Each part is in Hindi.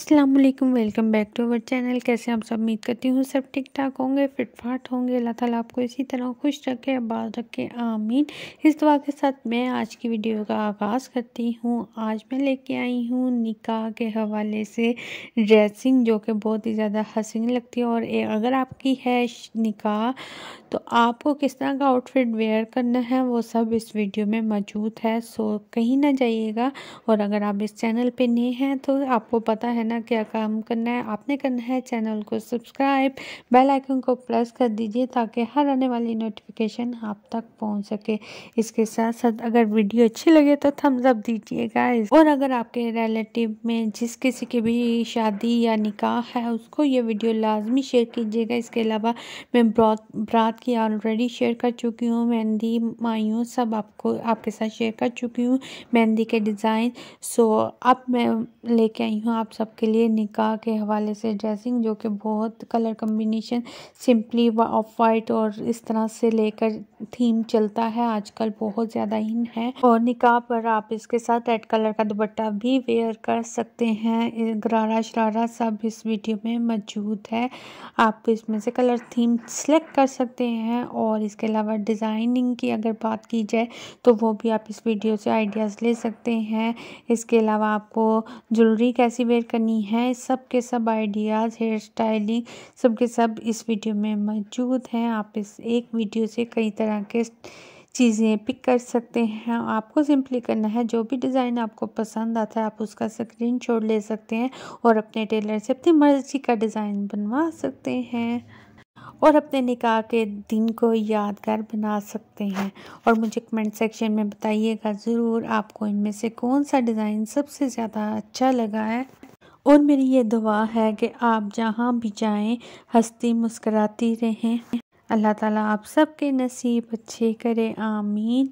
Aslam welcome back to our channel कैसे आप सब उम्मीद करती हूँ सब ठीक ठाक होंगे फिटफाट होंगे अल्लाह ताला आपको इसी तरह खुश रखे आबाद रखे आमीन इस दुआ के साथ मैं आज की वीडियो का आगाज़ करती हूँ आज मैं लेके आई हूँ निकाह के हवाले से ड्रेसिंग जो कि बहुत ही ज़्यादा हसीन लगती है और अगर आपकी है निकाह तो आपको किस तरह का आउटफिट वेयर करना है वो सब इस वीडियो में मौजूद है सो कहीं ना जाइएगा और अगर आप इस चैनल पर नहीं हैं तो आपको पता है करना क्या काम करना है आपने करना है चैनल को सब्सक्राइब बेल आइकन को प्रेस कर दीजिए ताकि हर आने वाली नोटिफिकेशन आप तक पहुंच सके इसके साथ साथ अगर वीडियो अच्छी लगे तो थम्स अप दीजिएगा और अगर आपके रिलेटिव में जिस किसी की भी शादी या निकाह है उसको ये वीडियो लाजमी शेयर कीजिएगा इसके अलावा मैं ब्रात की ऑलरेडी शेयर कर चुकी हूँ मेहंदी मायूँ सब आपको आपके साथ शेयर कर चुकी हूँ मेहंदी के डिज़ाइन सो अब मैं लेके आई हूँ आप सब के लिए निकाह के हवाले से ड्रेसिंग जो कि बहुत colour combination simply of white और इस तरह से लेकर थीम चलता है आजकल बहुत ज़्यादा इन है और निकाह पर आप इसके साथ रेड कलर का दुपट्टा भी वेयर कर सकते हैं गरारा शरारा सब इस वीडियो में मौजूद है आप इसमें से कलर थीम सेलेक्ट कर सकते हैं और इसके अलावा डिज़ाइनिंग की अगर बात की जाए तो वो भी आप इस वीडियो से आइडियाज़ ले सकते हैं इसके अलावा आपको ज्वेलरी कैसी वेयर करनी है सब के सब आइडियाज़ हेयर स्टाइलिंग सब के सब इस वीडियो में मौजूद हैं आप इस एक वीडियो से कई तरह तरह के चीज़ें पिक कर सकते हैं आपको सिंपली करना है जो भी डिज़ाइन आपको पसंद आता है आप उसका स्क्रीन छोड़ ले सकते हैं और अपने टेलर से अपनी मर्ज़ी का डिज़ाइन बनवा सकते हैं और अपने निकाह के दिन को यादगार बना सकते हैं और मुझे कमेंट सेक्शन में बताइएगा ज़रूर आपको इनमें से कौन सा डिज़ाइन सबसे ज़्यादा अच्छा लगा है और मेरी ये दुआ है कि आप जहाँ भी जाएँ हंसती मुस्कराती रहें अल्लाह ताला आप सब के नसीब अच्छे करे आमीन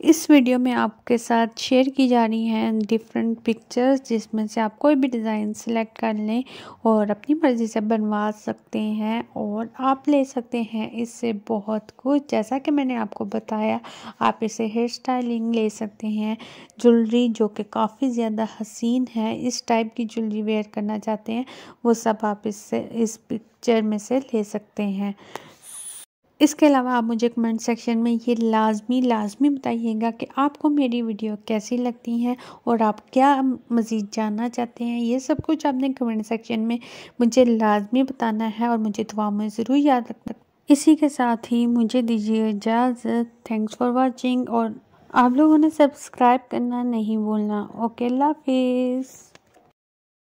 इस वीडियो में आपके साथ शेयर की जा रही हैं डिफरेंट पिक्चर्स जिसमें से आप कोई भी डिज़ाइन सिलेक्ट कर लें और अपनी मर्ज़ी से बनवा सकते हैं और आप ले सकते हैं इससे बहुत कुछ जैसा कि मैंने आपको बताया आप इसे हेयर स्टाइलिंग ले सकते हैं ज्वेलरी जो कि काफ़ी ज़्यादा हसीन है इस टाइप की ज्वेलरी वेयर करना चाहते हैं वो सब आप इससे इस पिक्चर में से ले सकते हैं इसके अलावा आप मुझे कमेंट सेक्शन में ये लाजमी लाजमी बताइएगा कि आपको मेरी वीडियो कैसी लगती हैं और आप क्या मज़ीद जानना चाहते हैं ये सब कुछ आपने कमेंट सेक्शन में मुझे लाजमी बताना है और मुझे दुआ में ज़रूर याद रखना इसी के साथ ही मुझे दीजिए इजाज़त थैंक्स फॉर वॉचिंग और आप लोगों ने सब्सक्राइब करना नहीं भूलना ओके अल्लाह हाफिज़